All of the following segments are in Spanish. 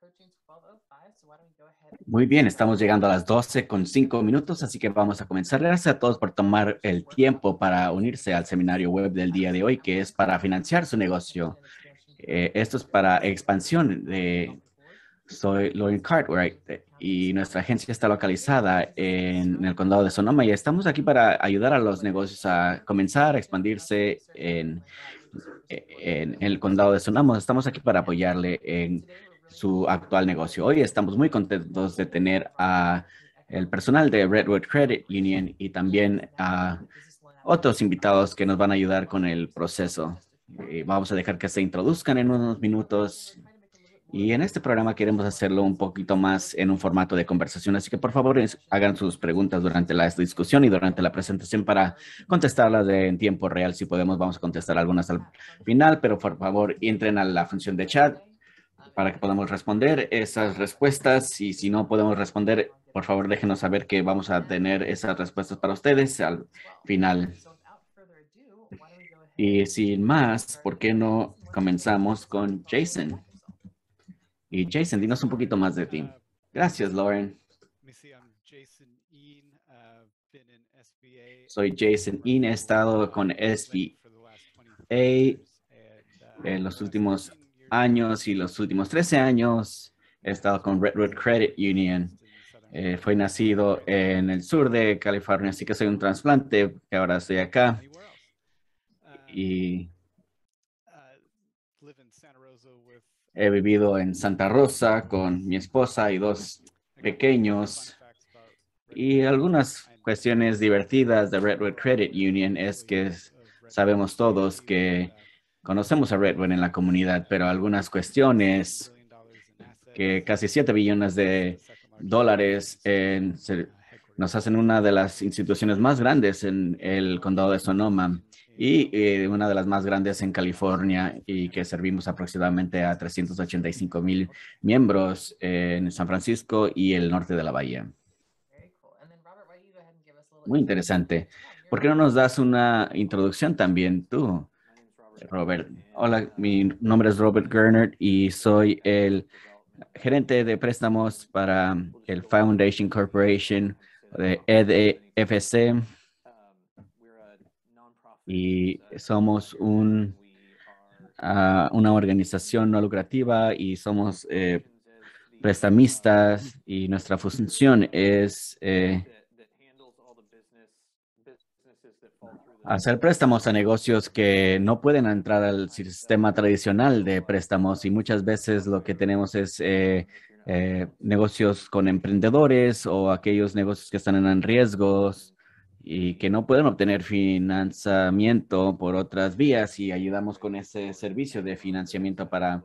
Oh Muy bien, estamos llegando a las 12 con 5 minutos, así que vamos a comenzar. Gracias a todos por tomar el tiempo para unirse al seminario web del día de hoy, que es para financiar su negocio. Eh, esto es para expansión. de soy Lauren Cartwright y nuestra agencia está localizada en el condado de Sonoma y estamos aquí para ayudar a los negocios a comenzar a expandirse en el condado de Sonoma. Estamos aquí para apoyarle en su actual negocio. Hoy estamos muy contentos de tener a el personal de Redwood Credit Union y también a otros invitados que nos van a ayudar con el proceso. Eh, vamos a dejar que se introduzcan en unos minutos. Y en este programa queremos hacerlo un poquito más en un formato de conversación, así que por favor hagan sus preguntas durante la discusión y durante la presentación para contestarlas en tiempo real. Si podemos, vamos a contestar algunas al final, pero por favor entren a la función de chat para que podamos responder esas respuestas y si no podemos responder, por favor déjenos saber que vamos a tener esas respuestas para ustedes al final. Y sin más, ¿por qué no comenzamos con Jason? Y Jason, dinos un poquito más de ti. Gracias, Lauren. Uh, Soy Jason Ean, he estado con SBA en los últimos años y los últimos 13 años he estado con Redwood Credit Union. Eh, fui nacido en el sur de California, así que soy un trasplante, que ahora estoy acá. Y he vivido en Santa Rosa con mi esposa y dos pequeños. Y algunas cuestiones divertidas de Redwood Credit Union es que sabemos todos que Conocemos a Redwood en la comunidad, pero algunas cuestiones que casi 7 billones de dólares nos hacen una de las instituciones más grandes en el condado de Sonoma y eh, una de las más grandes en California y que servimos aproximadamente a 385 mil miembros en San Francisco y el norte de la bahía. Muy interesante. ¿Por qué no nos das una introducción también tú? Robert. Hola, mi nombre es Robert Gernert y soy el gerente de préstamos para el Foundation Corporation de EDFC. Y somos un, ah, una organización no lucrativa y somos eh, prestamistas y nuestra función es eh, hacer préstamos a negocios que no pueden entrar al sistema tradicional de préstamos y muchas veces lo que tenemos es eh, eh, negocios con emprendedores o aquellos negocios que están en riesgos y que no pueden obtener financiamiento por otras vías y ayudamos con ese servicio de financiamiento para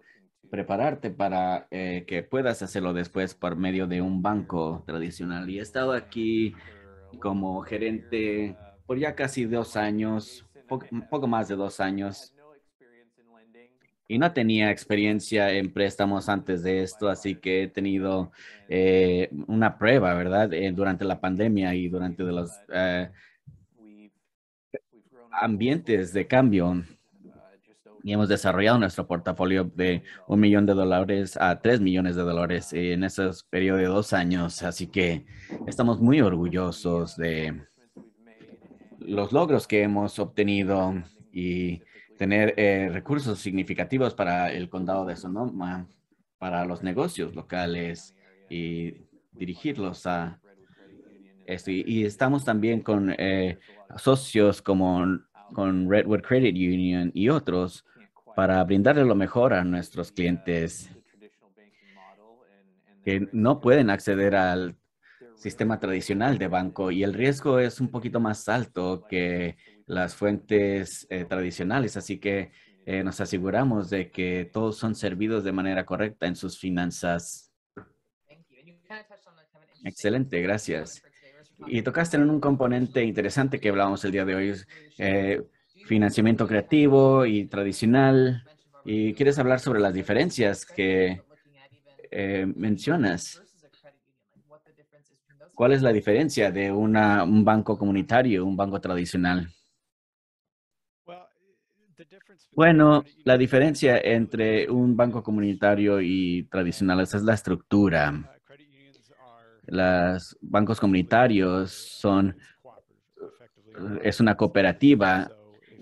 prepararte para eh, que puedas hacerlo después por medio de un banco tradicional. Y he estado aquí como gerente por ya casi dos años, poco, poco más de dos años. Y no tenía experiencia en préstamos antes de esto, así que he tenido eh, una prueba, ¿verdad? Eh, durante la pandemia y durante los eh, ambientes de cambio. Y hemos desarrollado nuestro portafolio de un millón de dólares a tres millones de dólares en esos periodo de dos años. Así que estamos muy orgullosos de, los logros que hemos obtenido y tener eh, recursos significativos para el condado de Sonoma, para los negocios locales y dirigirlos a esto. Y, estamos también con eh, socios como con Redwood Credit Union y otros para brindarle lo mejor a nuestros clientes que no pueden acceder al sistema tradicional de banco y el riesgo es un poquito más alto que las fuentes eh, tradicionales, así que eh, nos aseguramos de que todos son servidos de manera correcta en sus finanzas. Excelente, gracias. Y tocaste en un componente interesante que hablábamos el día de hoy, eh, financiamiento creativo y tradicional. ¿Y quieres hablar sobre las diferencias que mencionas? ¿Cuál es la diferencia de un banco comunitario, un banco tradicional? Bueno, la diferencia entre un banco comunitario y tradicional es la estructura. Los bancos comunitarios son eh, es una cooperativa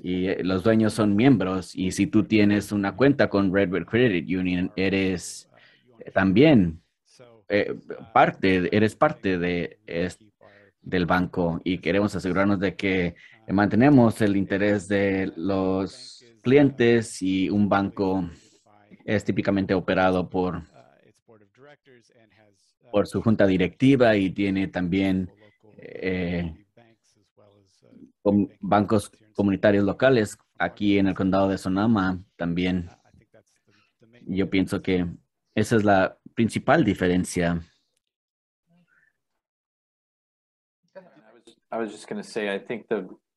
y eh, los dueños son miembros y si tú tienes una cuenta con Redwood Credit Union eres eh, también eh, parte, eres parte de, es, del banco y queremos asegurarnos de que mantenemos el interés de los clientes y un banco es típicamente operado por, por su junta directiva y tiene también eh, bancos comunitarios locales aquí en el condado de Sonoma también. Yo pienso que esa es la principal diferencia?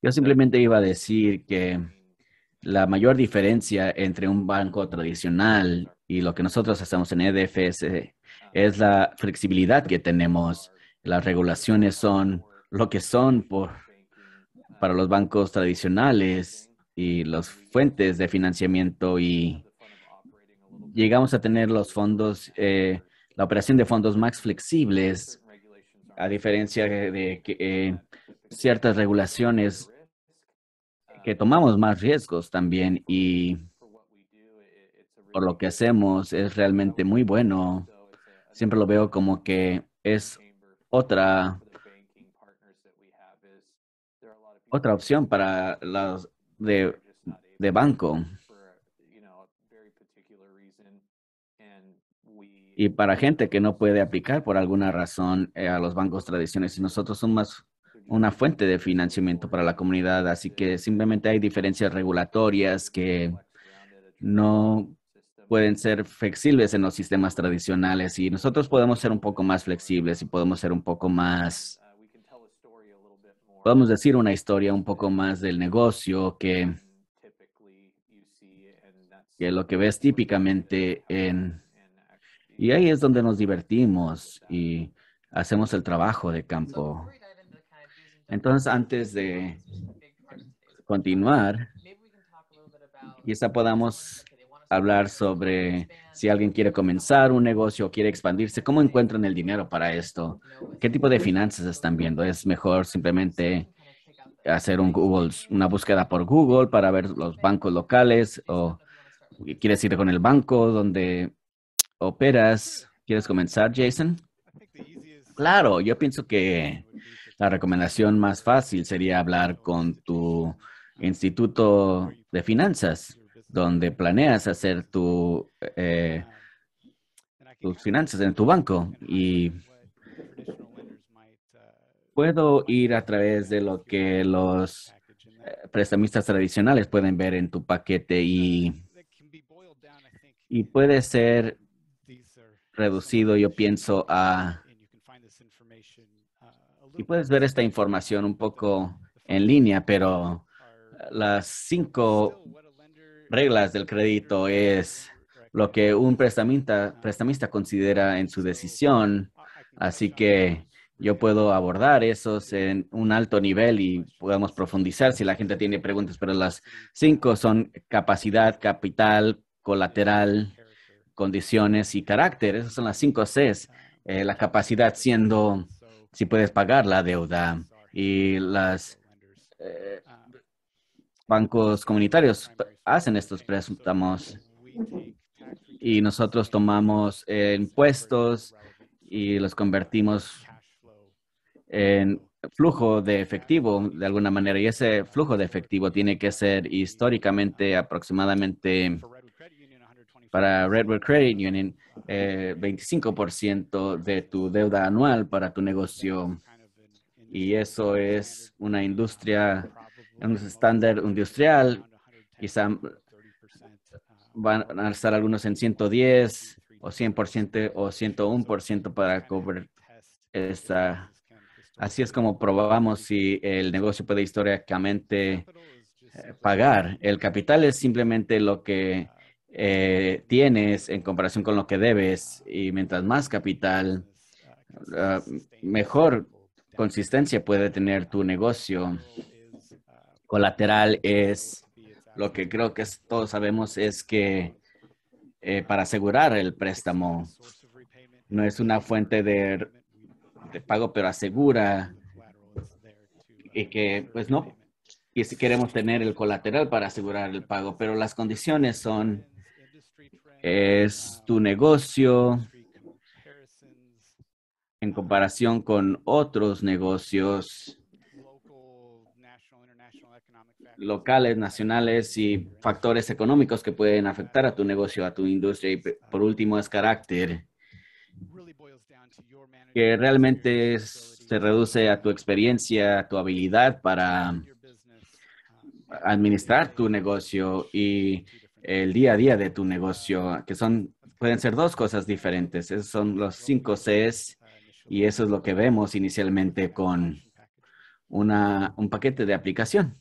Yo simplemente iba a decir que la mayor diferencia entre un banco tradicional y lo que nosotros hacemos en EDFS es la flexibilidad que tenemos. Las regulaciones son lo que son por, para los bancos tradicionales y las fuentes de financiamiento y llegamos a tener los fondos, eh, la operación de fondos más flexibles, a diferencia de que eh, ciertas regulaciones que tomamos más riesgos también y por lo que hacemos es realmente muy bueno. Siempre lo veo como que es otra otra opción para las de, de banco. y para gente que no puede aplicar por alguna razón eh, a los bancos tradicionales. Y nosotros somos más una fuente de financiamiento para la comunidad, así que simplemente hay diferencias regulatorias que no pueden ser flexibles en los sistemas tradicionales y nosotros podemos ser un poco más flexibles y podemos ser un poco más, podemos decir una historia un poco más del negocio que, que lo que ves típicamente en y ahí es donde nos divertimos y hacemos el trabajo de campo. Entonces, antes de continuar, quizá podamos hablar sobre si alguien quiere comenzar un negocio o quiere expandirse, ¿cómo encuentran el dinero para esto? ¿Qué tipo de finanzas están viendo? ¿Es mejor simplemente hacer un Google, una búsqueda por Google para ver los bancos locales o quieres ir con el banco donde operas, ¿quieres comenzar, Jason? Claro, yo pienso que la recomendación más fácil sería hablar con tu instituto de finanzas, donde planeas hacer tu, eh, tus finanzas en tu banco. Y puedo ir a través de lo que los eh, prestamistas tradicionales pueden ver en tu paquete y, y puede ser reducido, yo pienso a... Uh, y puedes ver esta información un poco en línea, pero las cinco reglas del crédito es lo que un prestamista, um, prestamista considera en su decisión. Así que yo puedo abordar esos en un alto nivel y podemos profundizar si la gente tiene preguntas, pero las cinco son capacidad, capital, colateral, condiciones y carácter. Esas son las cinco Cs. Eh, la capacidad siendo si puedes pagar la deuda y las eh, bancos comunitarios hacen estos préstamos y nosotros tomamos eh, impuestos y los convertimos en flujo de efectivo de alguna manera y ese flujo de efectivo tiene que ser históricamente aproximadamente para Redwood Credit Union, 25% eh, de tu deuda anual para tu negocio. Y eso es una industria, un estándar industrial. Quizá van a estar algunos en 110 o 100% o 101% para cobrar esta. Así es como probamos si el negocio puede históricamente eh, pagar. El capital es simplemente lo que eh, tienes en comparación con lo que debes y mientras más capital, ah, mejor consistencia puede tener tu negocio. Colateral es lo que creo que todos sabemos es que eh, para asegurar el préstamo no es una fuente de, de pago, pero asegura y que pues no y si queremos tener el colateral para asegurar el pago, pero las condiciones son es tu negocio en comparación con otros negocios locales, nacionales y factores económicos que pueden afectar a tu negocio, a tu industria. Y por último es carácter, que realmente se reduce a tu experiencia, a tu habilidad para administrar tu negocio y el día a día de tu negocio, que son, pueden ser dos cosas diferentes. Esos son los cinco Cs y eso es lo que vemos inicialmente con una, un paquete de aplicación.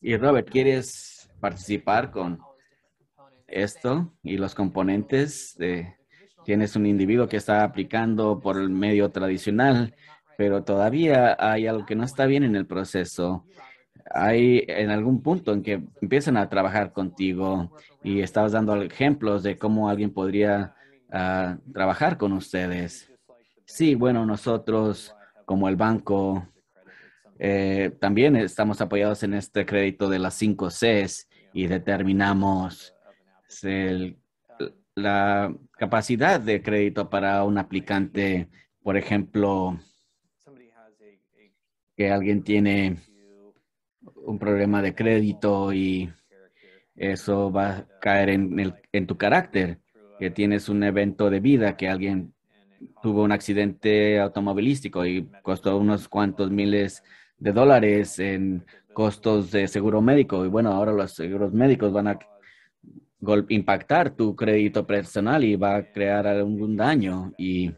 Y Robert, ¿quieres participar con esto y los componentes? De, tienes un individuo que está aplicando por el medio tradicional, pero todavía hay algo que no está bien en el proceso hay en algún punto en que empiezan a trabajar contigo y estabas dando ejemplos de cómo alguien podría ah, trabajar con ustedes. Sí, bueno, nosotros como el banco eh, también estamos apoyados en este crédito de las 5 Cs y determinamos la capacidad de crédito para un aplicante, por ejemplo, que alguien tiene un problema de crédito y eso va a caer en, el, en tu carácter, que tienes un evento de vida, que alguien tuvo un accidente automovilístico y costó unos cuantos miles de dólares en costos de seguro médico. Y bueno, ahora los seguros médicos van a impactar tu crédito personal y va a crear algún daño y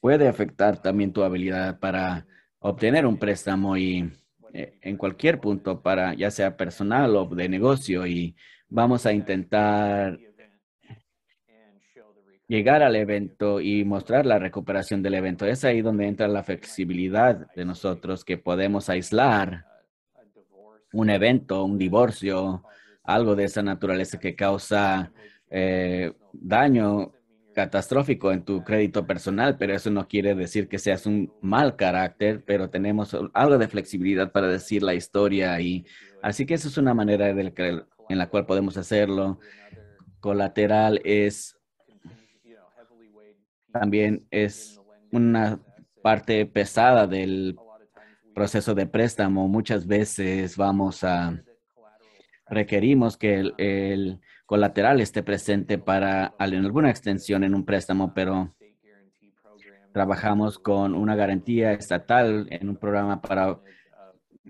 puede afectar también tu habilidad para obtener un préstamo y eh, en cualquier punto, para, ya sea personal o de negocio, y vamos a intentar llegar al evento y mostrar la recuperación del evento. Es ahí donde entra la flexibilidad de nosotros, que podemos aislar un evento, un divorcio, algo de esa naturaleza que causa eh, daño catastrófico en tu crédito personal, pero eso no quiere decir que seas un mal carácter, pero tenemos algo de flexibilidad para decir la historia y así que eso es una manera en la cual podemos hacerlo. Colateral es también es una parte pesada del proceso de préstamo. Muchas veces vamos a requerimos que el colateral esté presente para alguna extensión en un préstamo, pero trabajamos con una garantía estatal en un programa para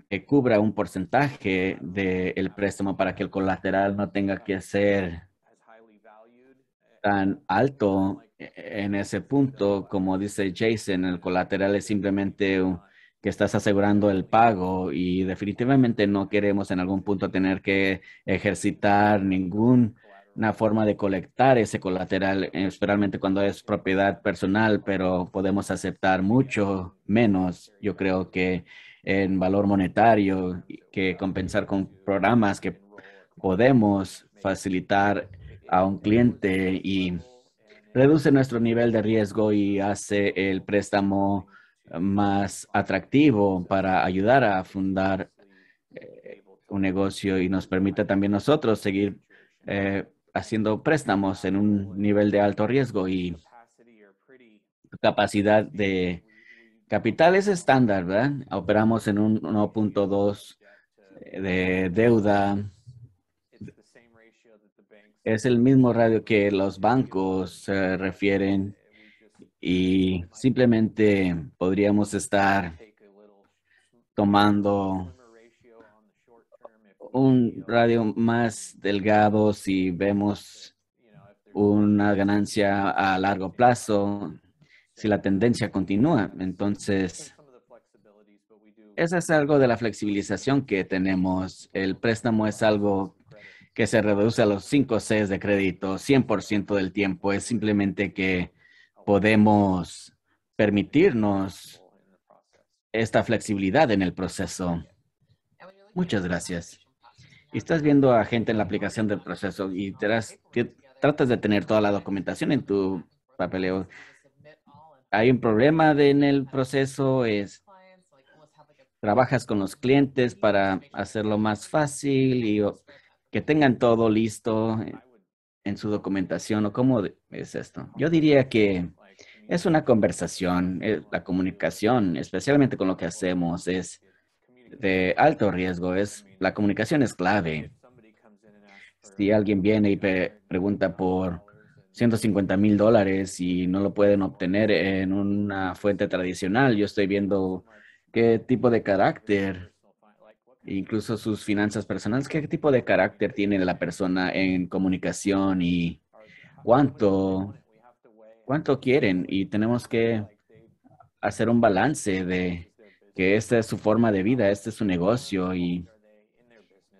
que cubra un porcentaje del préstamo para que el colateral no tenga que ser tan alto en ese punto. Como dice Jason, el colateral es simplemente un, que estás asegurando el pago y definitivamente no queremos en algún punto tener que ejercitar ninguna forma de colectar ese colateral, especialmente cuando es propiedad personal, pero podemos aceptar mucho menos, yo creo que en valor monetario, que compensar con programas que podemos facilitar a un cliente y reduce nuestro nivel de riesgo y hace el préstamo más atractivo para ayudar a fundar eh, un negocio y nos permite también nosotros seguir eh, haciendo préstamos en un nivel de alto riesgo y capacidad de capital es estándar, ¿verdad? Operamos en un 1.2 eh, de deuda. Es el mismo radio que los bancos refieren y simplemente podríamos estar tomando un radio más delgado si vemos una ganancia a largo plazo, si la tendencia continúa. Entonces, esa es algo de la flexibilización que tenemos. El préstamo es algo que se reduce a los 5 Cs de crédito 100% del tiempo. Es simplemente que podemos permitirnos esta flexibilidad en el proceso. Muchas gracias. estás viendo a gente en la aplicación del proceso y tratas de tener toda la documentación en tu papeleo. Hay un problema en el proceso, es trabajas con los clientes para hacerlo más fácil y que tengan todo listo eh, en su documentación o cómo es esto? Yo diría que es una conversación, eh, la comunicación, especialmente con lo que hacemos, es de alto riesgo, es la comunicación es clave. Si alguien viene y pregunta por 150 mil dólares y no lo pueden obtener en una fuente tradicional, yo estoy viendo qué tipo de carácter incluso sus finanzas personales, qué tipo de carácter tiene la persona en comunicación y cuánto, cuánto quieren. Y tenemos que hacer un balance de que esta es su forma de vida, este es su negocio y,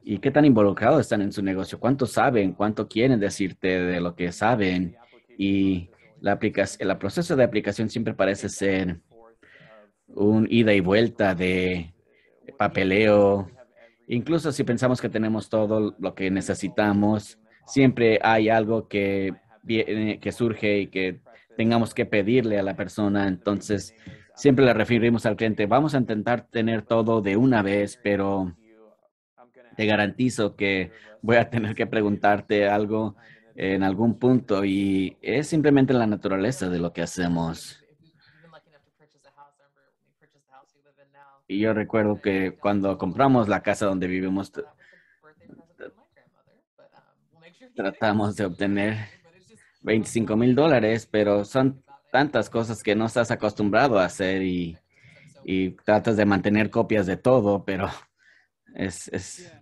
y qué tan involucrados están en su negocio, cuánto saben, cuánto quieren decirte de lo que saben. Y la aplicación, el proceso de aplicación siempre parece ser un ida y vuelta de papeleo. Incluso si pensamos que tenemos todo lo que necesitamos, siempre hay algo que, que surge y que tengamos que pedirle a la persona. Entonces, siempre le referimos al cliente, vamos a intentar tener todo de una vez, pero te garantizo que voy a tener que preguntarte algo en algún punto y es simplemente la naturaleza de lo que hacemos. Y yo recuerdo que cuando compramos la casa donde vivimos, tratamos de obtener 25 mil dólares, pero son tantas cosas que no estás acostumbrado a hacer y, y tratas de mantener copias de todo, pero es, es,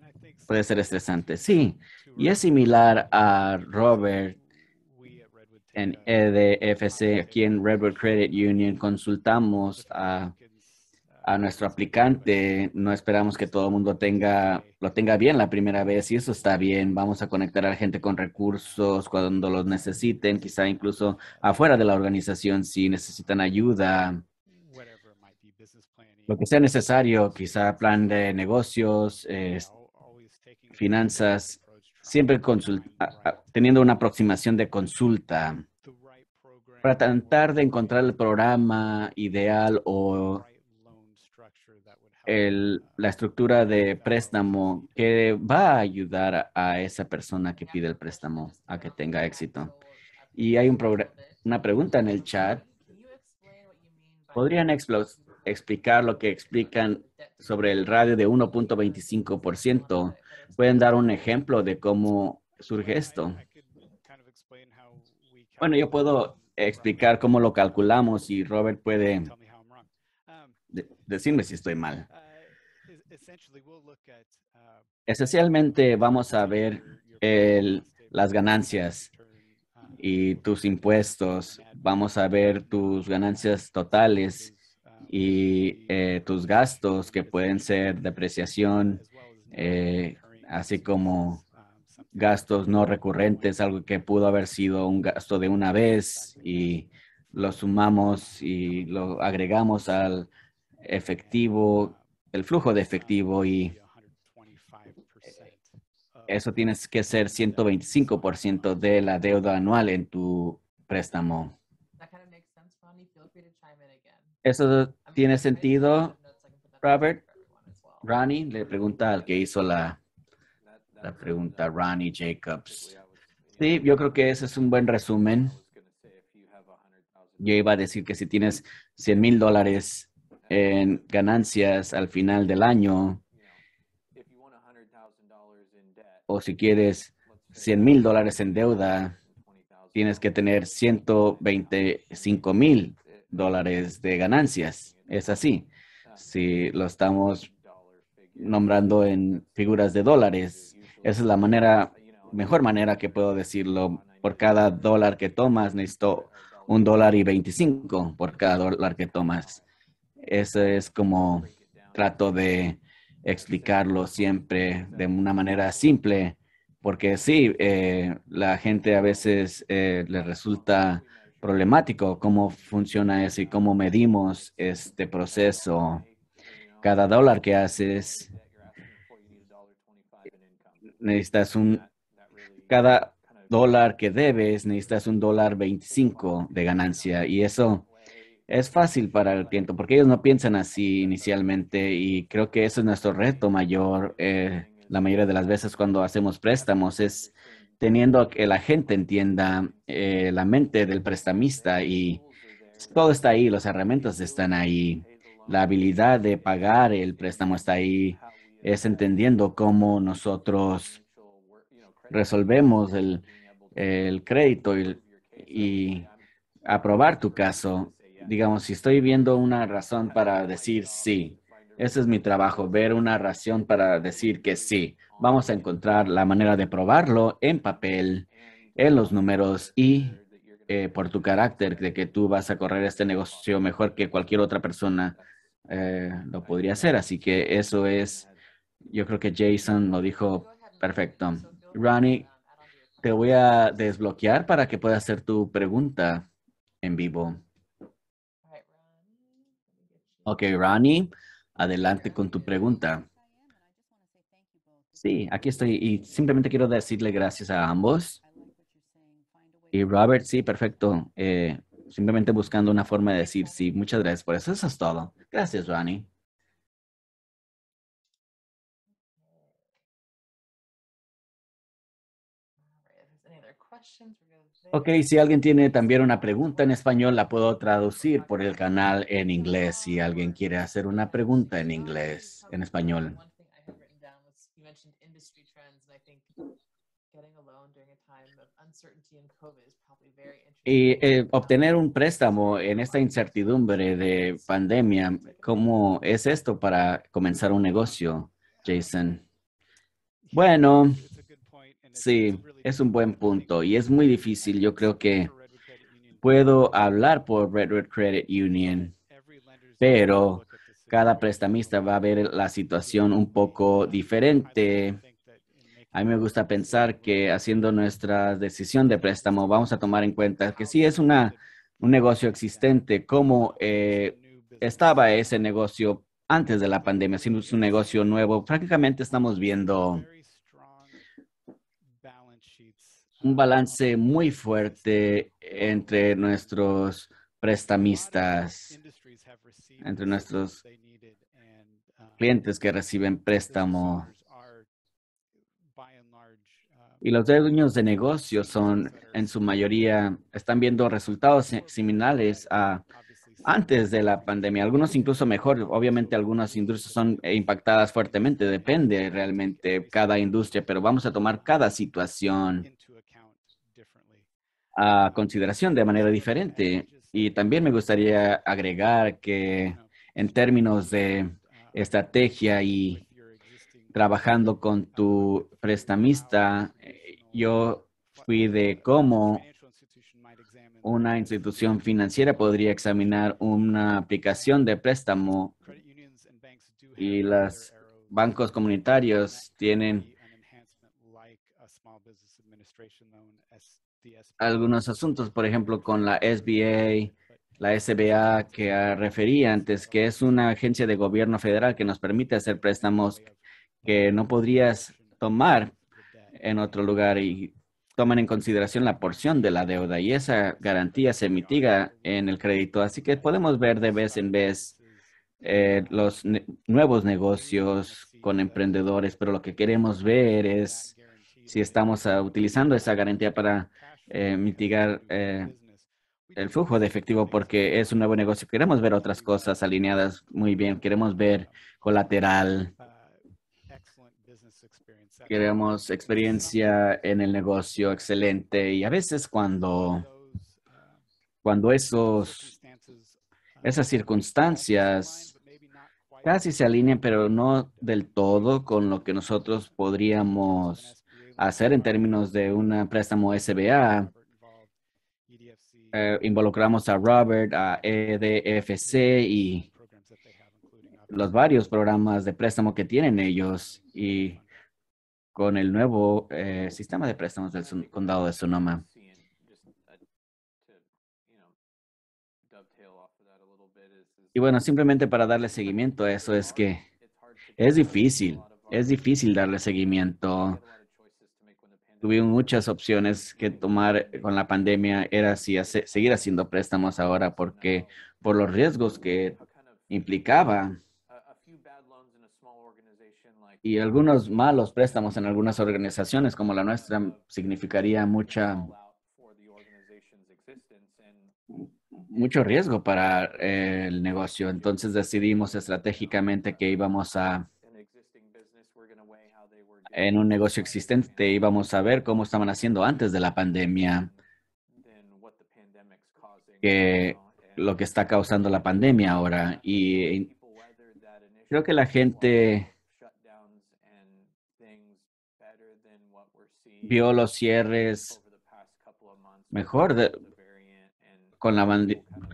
puede ser estresante. Sí, y es similar a Robert en EDFC, aquí en Redwood Credit Union, consultamos a a nuestro aplicante. No esperamos que todo el mundo tenga, lo tenga bien la primera vez y eso está bien. Vamos a conectar a la gente con recursos cuando los necesiten, quizá incluso afuera de la organización si necesitan ayuda. Lo que sea necesario, quizá plan de negocios, finanzas, siempre teniendo una aproximación de consulta para tratar de encontrar el programa ideal o la estructura de préstamo que va a ayudar a esa persona que pide el préstamo a que tenga éxito. Y hay un una pregunta en el chat. ¿Podrían explicar lo que explican sobre el radio de 1.25%? ¿Pueden dar un ejemplo de cómo surge esto? Bueno, yo puedo explicar cómo lo calculamos y Robert puede decirme si estoy mal. Uh, Esencialmente vamos a ver las ganancias uh, y tus impuestos. Vamos a ver tus ganancias totales uh, y eh, tus gastos que pueden ser depreciación, eh, así como um, gastos no recurrentes, algo que pudo haber sido un gasto de una vez y lo sumamos y lo agregamos al efectivo el flujo de efectivo y eh, eso tienes que ser 125% de la deuda anual en tu préstamo. ¿Eso tiene sentido, Robert? Ronnie le pregunta al que hizo la, la pregunta, Ronnie Jacobs. Sí, yo creo que ese es un buen resumen. Yo iba a decir que si tienes 100 mil dólares en ganancias al final del año, o si quieres 100 mil dólares en deuda, tienes que tener 125 mil dólares de ganancias. Es así. Si lo estamos nombrando en figuras de dólares, esa es la manera, mejor manera que puedo decirlo. Por cada dólar que tomas, necesito un dólar y 25 por cada dólar que tomas. Eso es como trato de explicarlo siempre de una manera simple, porque sí, eh, la gente a veces eh, le resulta problemático cómo funciona eso y cómo medimos este proceso. Cada dólar que haces, necesitas un, cada dólar que debes, necesitas un dólar 25 de ganancia y eso es fácil para el cliente porque ellos no piensan así inicialmente y creo que eso es nuestro reto mayor eh, la mayoría de las veces cuando hacemos préstamos es teniendo que la gente entienda eh, la mente del prestamista y todo está ahí, las herramientas están ahí, la habilidad de pagar el préstamo está ahí, es entendiendo cómo nosotros resolvemos el, crédito y aprobar tu caso digamos, si estoy viendo una razón para decir sí, ese es mi trabajo, ver una razón para decir que sí. Vamos a encontrar la manera de probarlo en papel, en los números y eh, por tu carácter, de que tú vas a correr este negocio mejor que cualquier otra persona eh, lo podría hacer. Así que eso es, yo creo que Jason lo dijo perfecto. Ronnie, te voy a desbloquear para que puedas hacer tu pregunta en vivo. Ok, Ronnie, adelante con tu pregunta. Sí, aquí estoy y simplemente quiero decirle gracias a ambos. Y Robert, sí, perfecto. Eh, simplemente buscando una forma de decir sí. Muchas gracias por eso. Eso es todo. Gracias, Ronnie. Ok, si alguien tiene también una pregunta en español, la puedo traducir por el canal en inglés. Si alguien quiere hacer una pregunta en inglés, en español. Y eh, obtener un préstamo en esta incertidumbre de pandemia, ¿cómo es esto para comenzar un negocio, Jason? Bueno, Sí, es un buen punto y es muy difícil. Yo creo que puedo hablar por Redwood Credit Union, pero cada prestamista va a ver la situación un poco diferente. A mí me gusta pensar que haciendo nuestra decisión de préstamo vamos a tomar en cuenta que si es una, un negocio existente, cómo eh, estaba ese negocio antes de la pandemia, si es un negocio nuevo, prácticamente estamos viendo un balance muy fuerte entre nuestros prestamistas, entre nuestros clientes que reciben préstamo. Y los dueños de negocios son, en su mayoría, están viendo resultados similares a antes de la pandemia. Algunos incluso mejor. Obviamente algunas industrias son impactadas fuertemente. Depende realmente cada industria, pero vamos a tomar cada situación a consideración de manera diferente. Y también me gustaría agregar que en términos de estrategia y trabajando con tu prestamista, yo fui de cómo una institución financiera podría examinar una aplicación de préstamo y los bancos comunitarios tienen algunos asuntos, por ejemplo, con la SBA, la SBA que refería antes, que es una agencia de gobierno federal que nos permite hacer préstamos que no podrías tomar en otro lugar y toman en consideración la porción de la deuda y esa garantía se mitiga en el crédito. Así que podemos ver de vez en vez eh, los nuevos negocios con emprendedores, pero lo que queremos ver es si estamos utilizando esa garantía para eh, mitigar eh, el flujo de efectivo porque es un nuevo negocio. Queremos ver otras cosas alineadas muy bien. Queremos ver colateral. Uh, Queremos experiencia en el negocio excelente. Y a veces cuando, uh, cuando esos, uh, esas circunstancias casi se alinean, pero no del todo con lo que nosotros podríamos hacer en términos de un préstamo SBA. Eh, involucramos a Robert, a EDFC y los varios programas de préstamo que tienen ellos y con el nuevo eh, sistema de préstamos del condado de Sonoma. Y bueno, simplemente para darle seguimiento a eso es que es difícil, es difícil darle seguimiento Tuvimos muchas opciones que tomar con la pandemia, era si seguir haciendo préstamos ahora porque por los riesgos que implicaba y algunos malos préstamos en algunas organizaciones como la nuestra significaría mucha mucho riesgo para eh, el negocio. Entonces decidimos estratégicamente que íbamos a en un negocio existente íbamos a ver cómo estaban haciendo antes de la pandemia, lo que está causando la pandemia ahora. Y creo que la gente vio los cierres mejor con, la,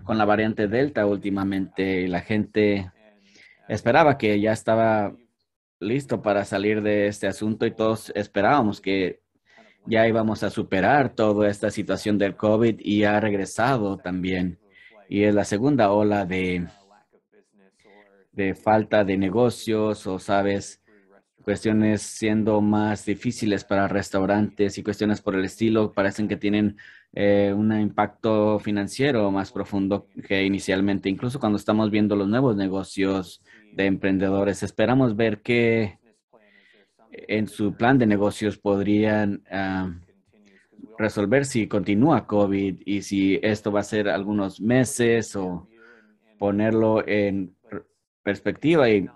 con la variante Delta últimamente y la gente esperaba que ya estaba listo para salir de este asunto y todos esperábamos que ya íbamos a superar toda esta situación del COVID y ha regresado también. Y es la segunda ola de, de falta de negocios o, sabes, cuestiones siendo más difíciles para restaurantes y cuestiones por el estilo parecen que tienen eh, un impacto financiero más profundo que inicialmente. Incluso cuando estamos viendo los nuevos negocios de emprendedores. Esperamos ver qué en su plan de negocios podrían ah, resolver si continúa COVID y si esto va a ser algunos meses o ponerlo en perspectiva e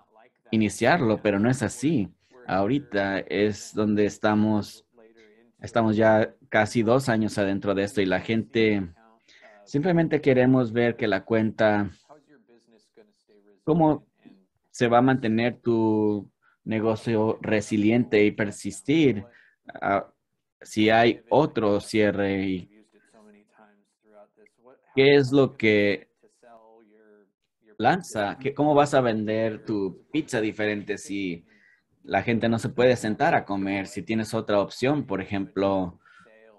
iniciarlo, pero no es así. Ahorita es donde estamos, estamos ya casi dos años adentro de esto y la gente simplemente queremos ver que la cuenta, cómo se va a mantener tu negocio resiliente y persistir ah, si hay otro cierre? ¿Qué es lo que lanza? ¿Cómo vas a vender tu pizza diferente si la gente no se puede sentar a comer? Si tienes otra opción, por ejemplo,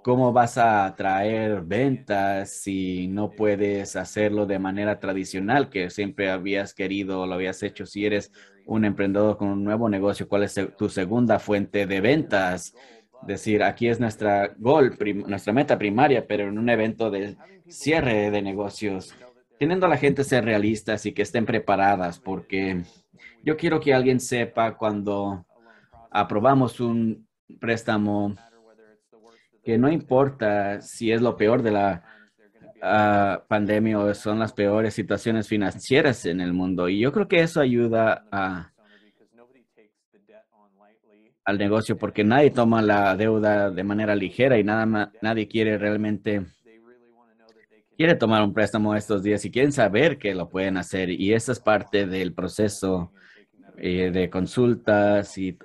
¿Cómo vas a traer ventas si no puedes hacerlo de manera tradicional que siempre habías querido o lo habías hecho? Si eres un emprendedor con un nuevo negocio, ¿cuál es tu segunda fuente de ventas? Es Decir, aquí es nuestra goal, nuestra meta primaria, pero en un evento de cierre de negocios, teniendo a la gente ser realistas y que estén preparadas, porque yo quiero que alguien sepa cuando aprobamos un préstamo que no importa si es lo peor de la ah, pandemia o son las peores situaciones financieras en el mundo. Y yo creo que eso ayuda a, al negocio porque nadie toma la deuda de manera ligera y nada nadie quiere realmente quiere tomar un préstamo estos días y quieren saber que lo pueden hacer y esa es parte del proceso eh, de consultas y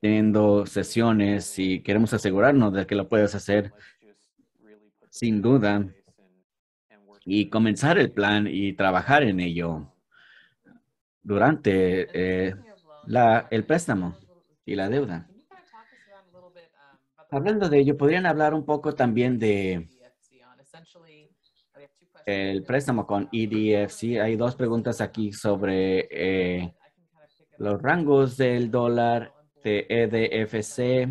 teniendo sesiones y queremos asegurarnos de que lo puedes hacer sin duda y comenzar el plan y trabajar en ello durante eh, la, el préstamo y la deuda. Hablando de ello, podrían hablar un poco también de el préstamo con EDFC. Hay dos preguntas aquí sobre eh, los rangos del dólar EDFC. E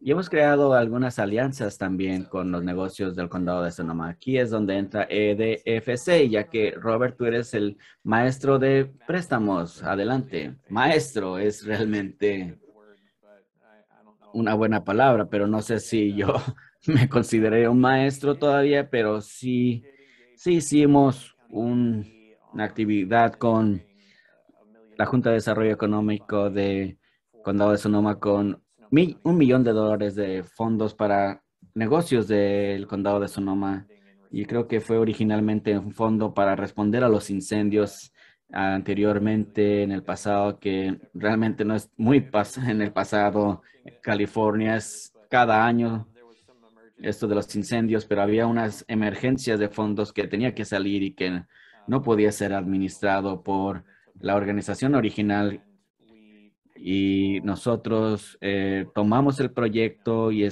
y hemos creado algunas alianzas también con los negocios del condado de Sonoma. Aquí es donde entra EDFC, ya que Robert, tú eres el maestro de préstamos. Adelante. Maestro es realmente una buena palabra, pero no sé si yo me consideré un maestro todavía, pero sí, sí hicimos un una actividad con la Junta de Desarrollo Económico de Condado de Sonoma con un millón de dólares de fondos para negocios del Condado de Sonoma. Y creo que fue originalmente un fondo para responder a los incendios anteriormente en el pasado, que realmente no es muy pas en el pasado. California es cada año esto de los incendios, pero había unas emergencias de fondos que tenía que salir y que no podía ser administrado por la organización original y nosotros eh, tomamos el proyecto y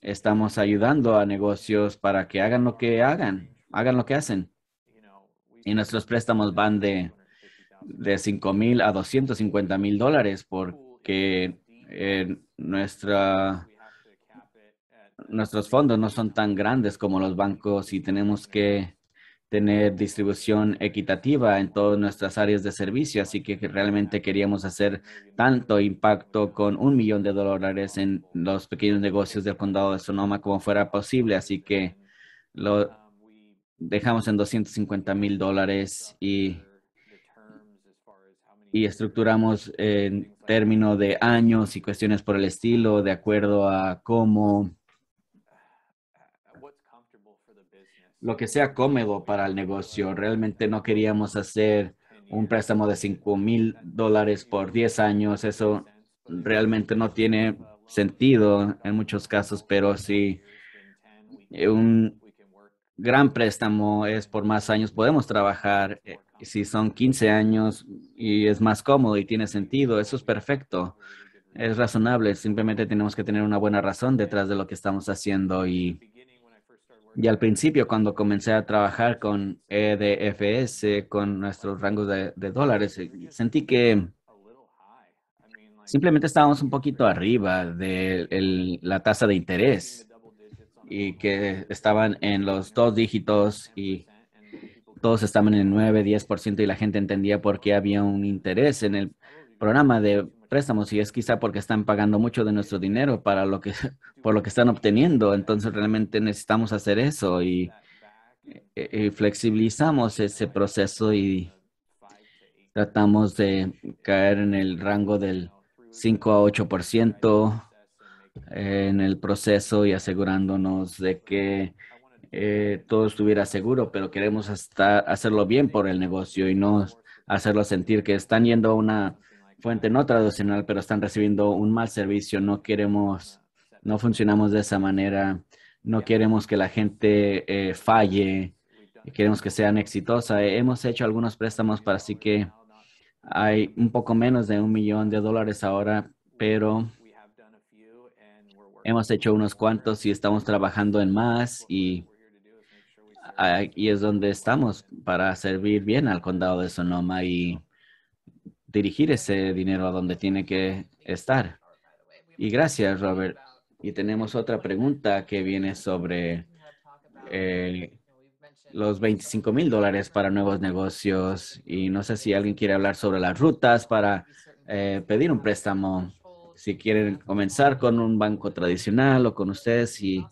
estamos ayudando a negocios para que hagan lo que hagan, hagan lo que hacen. Y nuestros préstamos van de, de 5 mil a 250 mil dólares porque eh, nuestra, nuestros fondos no son tan grandes como los bancos y tenemos que tener distribución equitativa en todas nuestras áreas de servicio, así que realmente queríamos hacer tanto impacto con un millón de dólares en los pequeños negocios del condado de Sonoma como fuera posible, así que lo dejamos en 250 mil dólares y, y estructuramos en términos de años y cuestiones por el estilo, de acuerdo a cómo lo que sea cómodo para el negocio. Realmente no queríamos hacer un préstamo de 5 mil dólares por 10 años. Eso realmente no tiene sentido en muchos casos, pero si un gran préstamo es por más años, podemos trabajar. Eh, si son 15 años y es más cómodo y tiene sentido, eso es perfecto. Es razonable. Simplemente tenemos que tener una buena razón detrás de lo que estamos haciendo y y al principio, cuando comencé a trabajar con EDFS, con nuestros rangos de, dólares, eh, sentí que simplemente estábamos un poquito arriba de la tasa de interés y que estaban en los dos dígitos y todos estaban en el 9, 10% y la gente entendía por qué había un interés en el programa de préstamos y es quizá porque están pagando mucho de nuestro dinero para lo que, por lo que están obteniendo. Entonces realmente necesitamos hacer eso y, eh, eh, flexibilizamos ese proceso y tratamos de caer en el rango del 5 a 8% en el proceso y asegurándonos de que eh, todo estuviera seguro, pero queremos hasta hacerlo bien por el negocio y no hacerlo sentir que están yendo a una fuente no tradicional, pero están recibiendo un mal servicio. No queremos, no funcionamos de esa manera. No queremos que la gente eh, falle. Queremos que sean exitosa. Hemos hecho algunos préstamos para así que hay un poco menos de un millón de dólares ahora, pero hemos hecho unos cuantos y estamos trabajando en más y aquí es donde estamos para servir bien al condado de Sonoma y dirigir ese dinero a donde tiene que estar. Y gracias, Robert. Y tenemos otra pregunta que viene sobre eh, los 25 mil dólares para nuevos negocios. Y no sé si alguien quiere hablar sobre las rutas para eh, pedir un préstamo. Si quieren comenzar con un banco tradicional o con ustedes y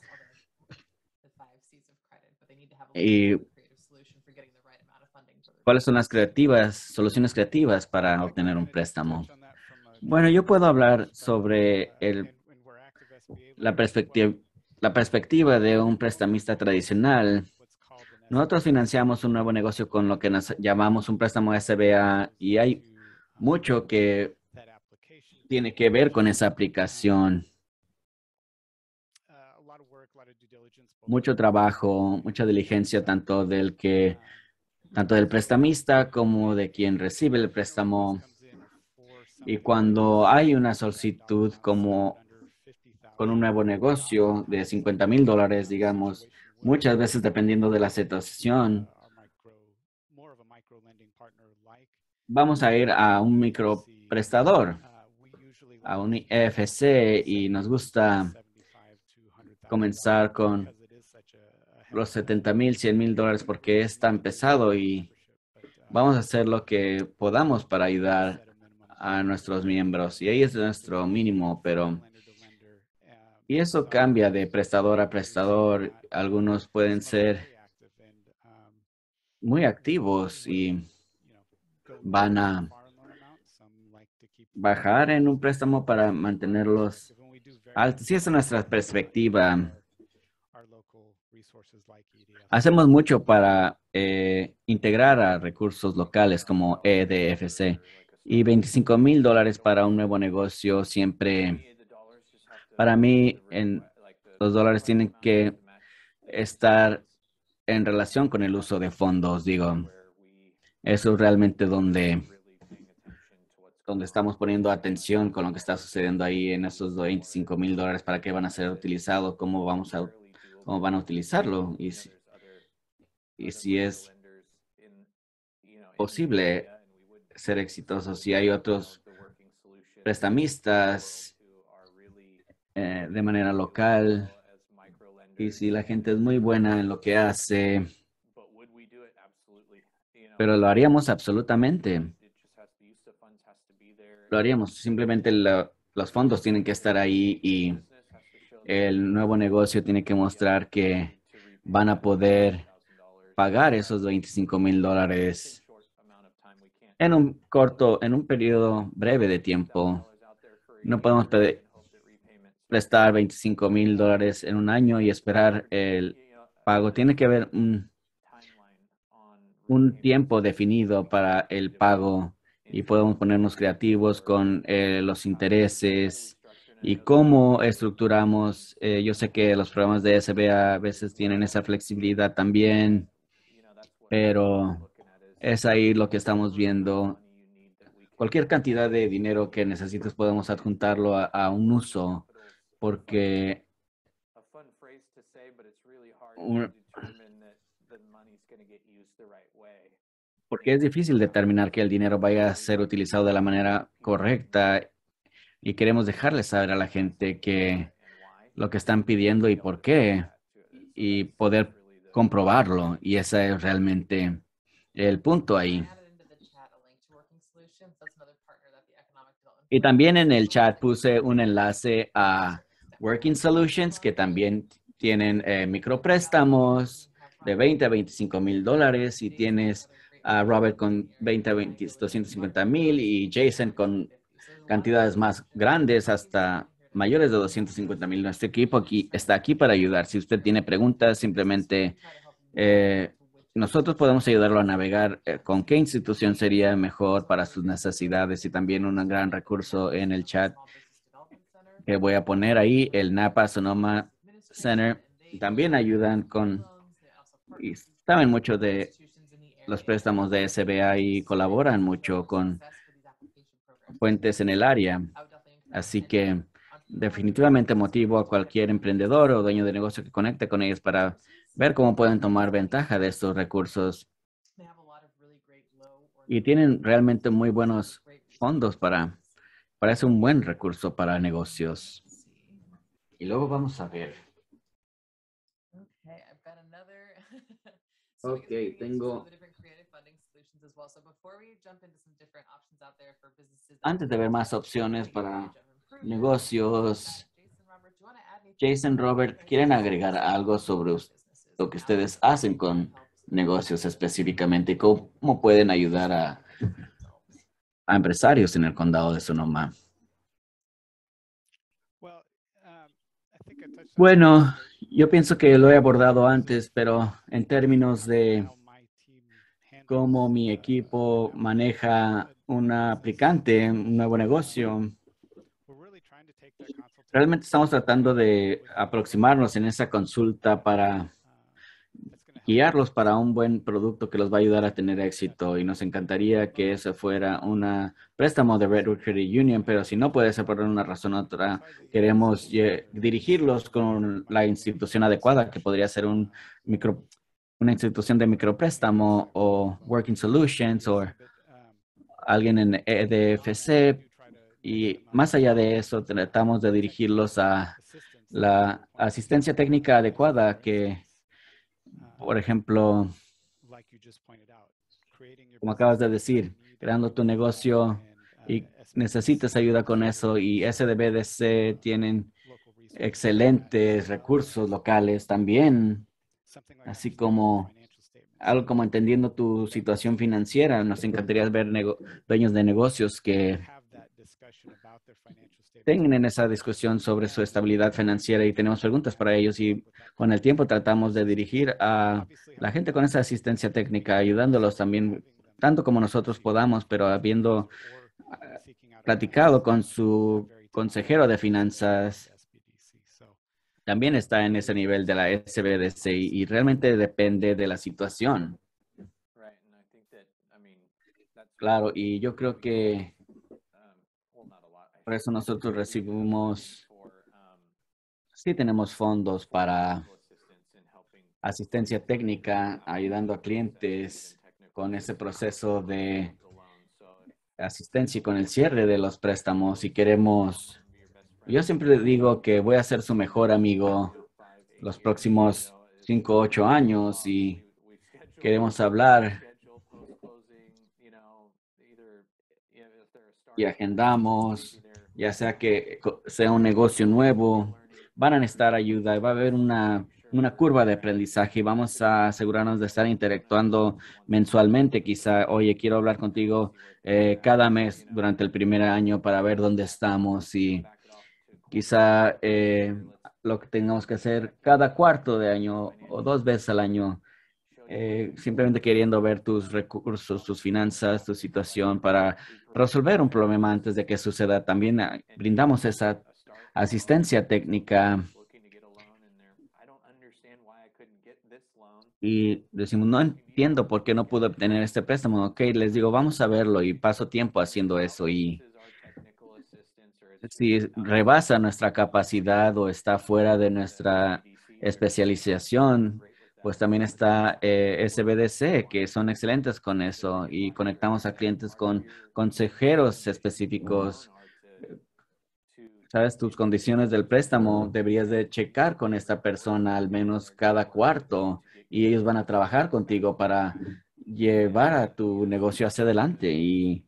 ¿Cuáles son las creativas, soluciones creativas para obtener un préstamo? Bueno, yo puedo hablar sobre la, perspectiva, de un prestamista tradicional. Nosotros financiamos un nuevo negocio con lo que llamamos un préstamo SBA y hay mucho que tiene que ver con esa aplicación. Mucho trabajo, mucha diligencia, tanto del que tanto del prestamista como de quien recibe el préstamo. Y cuando hay una solicitud como con un nuevo negocio de 50 mil dólares, digamos, muchas veces dependiendo de la situación, vamos a ir a un microprestador, a un EFC, y nos gusta comenzar con los 70 mil, 100 mil dólares porque es tan pesado y vamos a hacer lo que podamos para ayudar a nuestros miembros. Y ahí es nuestro mínimo, pero... Y eso cambia de prestador a prestador. Algunos pueden ser muy activos y van a bajar en un préstamo para mantenerlos altos. es nuestra perspectiva. Hacemos mucho para eh, integrar a recursos locales como EDFC y 25 mil dólares para un nuevo negocio siempre. Para mí, en, los dólares tienen que estar en relación con el uso de fondos, digo. Eso es realmente donde, donde estamos poniendo atención con lo que está sucediendo ahí en esos 25 mil dólares, para qué van a ser utilizados, cómo vamos a cómo van a utilizarlo y si, es posible ser exitoso, si hay otros prestamistas eh, de manera local y si la gente es muy buena en lo que hace, pero lo haríamos absolutamente. Lo haríamos, simplemente los fondos tienen que estar ahí y el nuevo negocio tiene que mostrar que van a poder pagar esos 25 mil dólares en un corto, en un periodo breve de tiempo. No podemos prestar 25 mil dólares en un año y esperar el pago. Tiene que haber un, tiempo definido para el pago y podemos ponernos creativos con eh, los intereses y cómo estructuramos. Eh, yo sé que los programas de SBA a veces tienen esa flexibilidad también, pero es ahí lo que estamos viendo. Cualquier cantidad de dinero que necesites podemos adjuntarlo a, un uso porque porque es difícil determinar que el dinero vaya a ser utilizado de la manera correcta y queremos dejarles saber a la gente que lo que están pidiendo y por qué y poder comprobarlo. Y ese es realmente el punto ahí. Y también en el chat puse un enlace a Working Solutions, que también tienen eh, micropréstamos de 20 a 25 mil dólares y tienes a Robert con 20 a 250 mil y Jason con cantidades más grandes hasta mayores de 250 mil. Nuestro equipo aquí está aquí para ayudar. Si usted tiene preguntas, simplemente eh, nosotros podemos ayudarlo a navegar eh, con qué institución sería mejor para sus necesidades y también un gran recurso en el chat que voy a poner ahí, el Napa Sonoma Center. También ayudan con y saben mucho de los préstamos de SBA y colaboran mucho con puentes en el área. Así que definitivamente motivo a cualquier emprendedor o dueño de negocio que conecte con ellos para ver cómo pueden tomar ventaja de estos recursos. Y tienen realmente muy buenos fondos para, parece un buen recurso para negocios. Y luego vamos a ver. Ok, tengo antes de ver más opciones para negocios, Jason Robert, ¿quieren agregar algo sobre lo que ustedes hacen con negocios específicamente? ¿Cómo pueden ayudar a, a empresarios en el condado de Sonoma? Um, bueno, yo pienso que lo he abordado antes, pero en términos de cómo mi equipo maneja un aplicante, un nuevo negocio. Realmente estamos tratando de aproximarnos en esa consulta para guiarlos para un buen producto que los va a ayudar a tener éxito. Y nos encantaría que eso fuera un préstamo de Redwood Credit Union, pero si no puede ser por una razón u otra, queremos dirigirlos con la institución adecuada, que podría ser un micro una institución de micropréstamo o Working Solutions o alguien en EDFC. Y más allá de eso, tratamos de dirigirlos a la asistencia técnica adecuada que, por ejemplo, como acabas de decir, creando tu negocio y necesitas ayuda con eso y SDBDC tienen excelentes recursos locales también así como algo como entendiendo tu situación financiera. Nos encantaría ver dueños de negocios que tengan esa discusión sobre su estabilidad financiera y tenemos preguntas para ellos y con el tiempo tratamos de dirigir a la gente con esa asistencia técnica, ayudándolos también tanto como nosotros podamos, pero habiendo ah, platicado con su consejero de finanzas también está en ese nivel de la SBDC y realmente depende de la situación. Claro, y yo creo que por eso nosotros recibimos, sí tenemos fondos para asistencia técnica, ayudando a clientes con ese proceso de asistencia y con el cierre de los préstamos si queremos yo siempre le digo que voy a ser su mejor amigo los próximos 5 8 años y queremos hablar y agendamos, ya sea que sea un negocio nuevo, van a necesitar ayuda va a haber una, curva de aprendizaje y vamos a asegurarnos de estar interactuando mensualmente. Quizá, oye, quiero hablar contigo eh, cada mes durante el primer año para ver dónde estamos y Quizá eh, lo que tengamos que hacer cada cuarto de año o dos veces al año, eh, simplemente queriendo ver tus recursos, tus finanzas, tu situación para resolver un problema antes de que suceda. También ah, brindamos esa asistencia técnica y decimos, no entiendo por qué no pude obtener este préstamo. Ok, les digo, vamos a verlo y paso tiempo haciendo eso y si rebasa nuestra capacidad o está fuera de nuestra especialización, pues también está eh, SBDC, que son excelentes con eso y conectamos a clientes con consejeros específicos. Sabes, tus condiciones del préstamo deberías de checar con esta persona al menos cada cuarto y ellos van a trabajar contigo para llevar a tu negocio hacia adelante y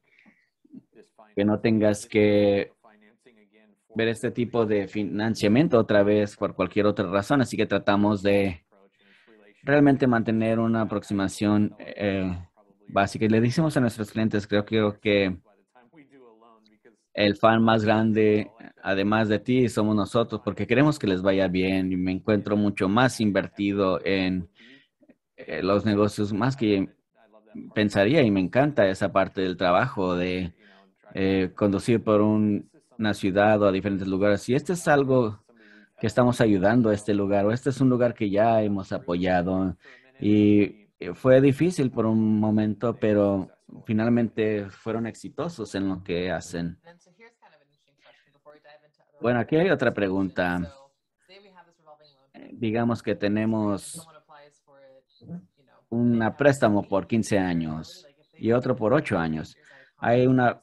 que no tengas que ver este tipo de financiamiento otra vez por cualquier otra razón, así que tratamos de realmente mantener una aproximación eh, básica. Y le decimos a nuestros clientes, creo, que el fan más grande, además de ti, somos nosotros, porque queremos que les vaya bien y me encuentro mucho más invertido en eh, los negocios, más que pensaría y me encanta esa parte del trabajo de eh, conducir por un una ciudad o a diferentes lugares. Y este es algo que estamos ayudando a este lugar o este es un lugar que ya hemos apoyado. Y fue difícil por un momento, pero finalmente fueron exitosos en lo que hacen. Bueno, aquí hay otra pregunta. Eh, digamos que tenemos un préstamo por 15 años y otro por 8 años. Hay una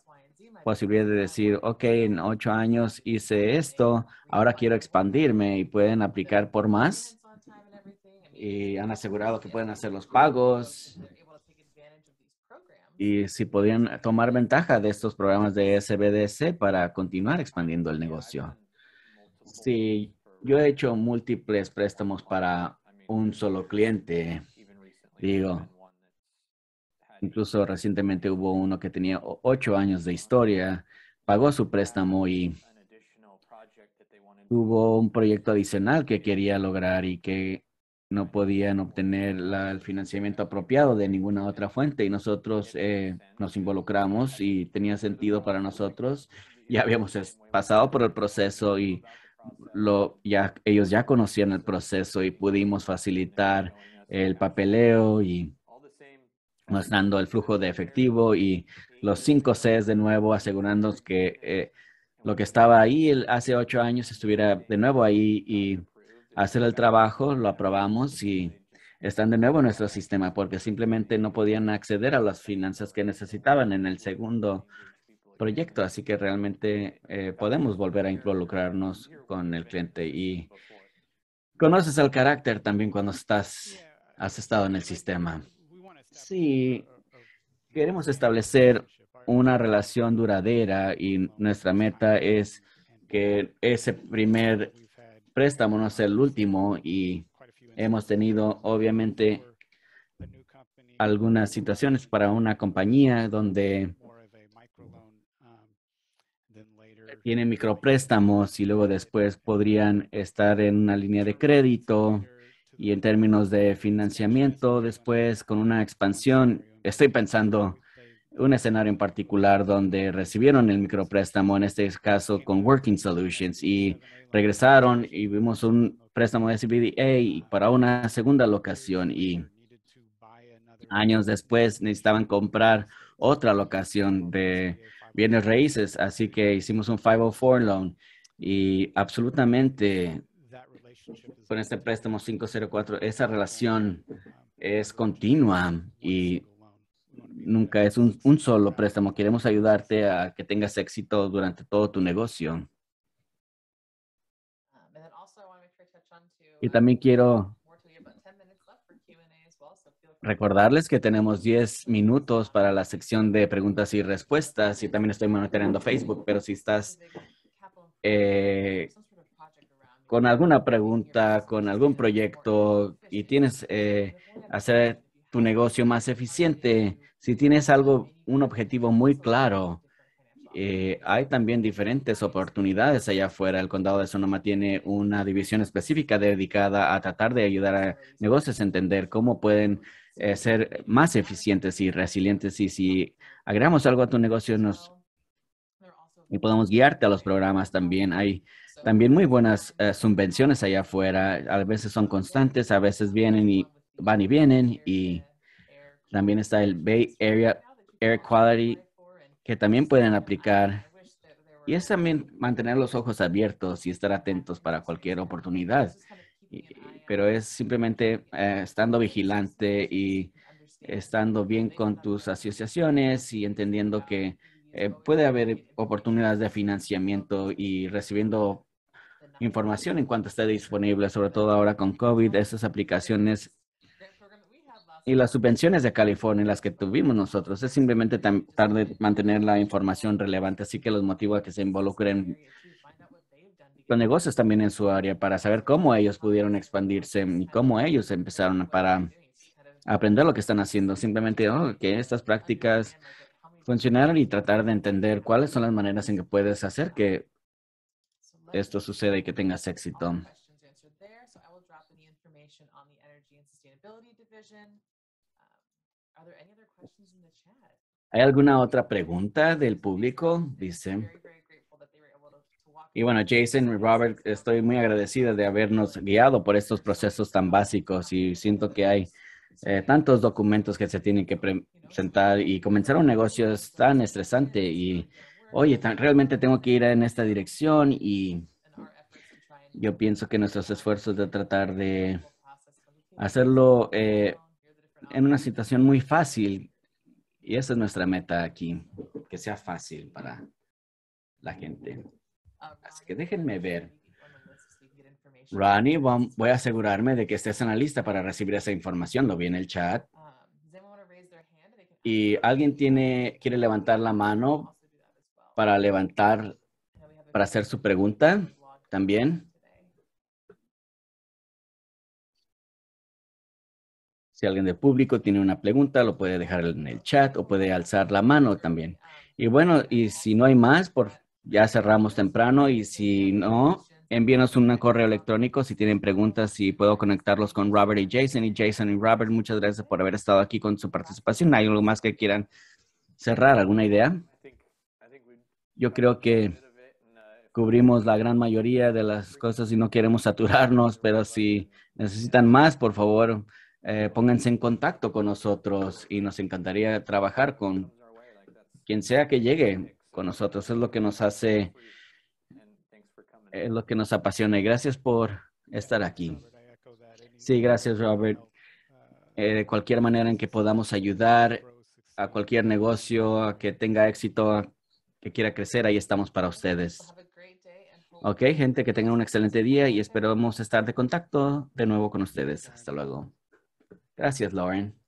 posibilidad de decir, ok, en ocho años hice esto, ahora quiero expandirme y pueden aplicar por más. Y han asegurado que pueden hacer los pagos y si podían tomar ventaja de estos programas de SBDC para continuar expandiendo el negocio. Sí, yo he hecho múltiples préstamos para un solo cliente. Digo, Incluso recientemente hubo uno que tenía ocho años de historia, pagó su préstamo y tuvo un proyecto adicional que quería lograr y que no podían obtener el financiamiento apropiado de ninguna otra fuente y nosotros eh, nos involucramos y tenía sentido para nosotros. Ya habíamos pasado por el proceso y lo, ya, ellos ya conocían el proceso y pudimos facilitar el papeleo y dando el flujo de efectivo y los cinco Cs de nuevo, asegurándonos que eh, lo que estaba ahí hace ocho años estuviera de nuevo ahí y hacer el trabajo, lo aprobamos y están de nuevo en nuestro sistema porque simplemente no podían acceder a las finanzas que necesitaban en el segundo proyecto. Así que realmente eh, podemos volver a involucrarnos con el cliente y conoces el carácter también cuando estás, has estado en el sistema. Sí, queremos establecer una relación duradera y nuestra meta es que ese primer préstamo no sea el último y hemos tenido obviamente algunas situaciones para una compañía donde tiene micropréstamos y luego después podrían estar en una línea de crédito y en términos de financiamiento, después con una expansión, estoy pensando un escenario en particular donde recibieron el micropréstamo, en este caso con Working Solutions, y regresaron y vimos un préstamo de SBDA para una segunda locación y años después necesitaban comprar otra locación de bienes raíces, así que hicimos un 504 loan y absolutamente con este préstamo 504, esa relación es continua y nunca es un, solo préstamo. Queremos ayudarte a que tengas éxito durante todo tu negocio. Um, y también um, quiero recordarles que tenemos 10 minutos para la sección de preguntas y respuestas y también estoy manteniendo Facebook, pero si estás con alguna pregunta, con algún proyecto y tienes eh, hacer tu negocio más eficiente, si tienes algo, un objetivo muy claro, eh, hay también diferentes oportunidades allá afuera. El condado de Sonoma tiene una división específica dedicada a tratar de ayudar a negocios a entender cómo pueden eh, ser más eficientes y resilientes. Y si agregamos algo a tu negocio nos, y podemos guiarte a los programas también, hay también muy buenas eh, subvenciones allá afuera. A veces son constantes, a veces vienen y van y vienen. Y también está el Bay Area Air Quality, que también pueden aplicar. Y es también mantener los ojos abiertos y estar atentos para cualquier oportunidad. pero es simplemente eh, estando vigilante y estando bien con tus asociaciones y entendiendo que eh, puede haber oportunidades de financiamiento y recibiendo información en cuanto esté disponible, sobre todo ahora con COVID, estas aplicaciones y las subvenciones de California, las que tuvimos nosotros, es simplemente tratar de mantener la información relevante. Así que los motivos a que se involucren los negocios también en su área para saber cómo ellos pudieron expandirse y cómo ellos empezaron para aprender lo que están haciendo. Simplemente oh, que estas prácticas funcionaron y tratar de entender cuáles son las maneras en que puedes hacer que esto suceda y que tengas éxito. ¿Hay alguna otra pregunta del público? Dice. Y bueno, Jason y Robert, estoy muy agradecida de habernos guiado por estos procesos tan básicos y siento que hay eh, tantos documentos que se tienen que presentar y comenzar un negocio es tan estresante y oye, realmente tengo que ir en esta dirección y yo pienso que nuestros esfuerzos de tratar de hacerlo eh, en una situación muy fácil, y esa es nuestra meta aquí, que sea fácil para la gente. Así que déjenme ver. Ronnie, voy a asegurarme de que estés en la lista para recibir esa información. Lo vi en el chat. Um, y alguien tiene, quiere levantar la mano para levantar, para hacer su pregunta también. Si alguien de público tiene una pregunta, lo puede dejar en el chat o puede alzar la mano también. Y bueno, y si no hay más, por, ya cerramos temprano y si no, envíenos un correo electrónico si tienen preguntas y puedo conectarlos con Robert y Jason. Y Jason y Robert, muchas gracias por haber estado aquí con su participación. ¿Hay algo más que quieran cerrar? ¿Alguna idea? Yo creo que cubrimos la gran mayoría de las cosas y no queremos saturarnos, pero si necesitan más, por favor, eh, pónganse en contacto con nosotros y nos encantaría trabajar con quien sea que llegue con nosotros. Es lo que nos hace, es lo que nos apasiona y gracias por estar aquí. Sí, gracias, Robert. Eh, de cualquier manera en que podamos ayudar a cualquier negocio a que tenga éxito, que quiera crecer, ahí estamos para ustedes. Ok, gente, que tengan un excelente día y esperamos estar de contacto de nuevo con ustedes. Hasta luego. Gracias, Lauren.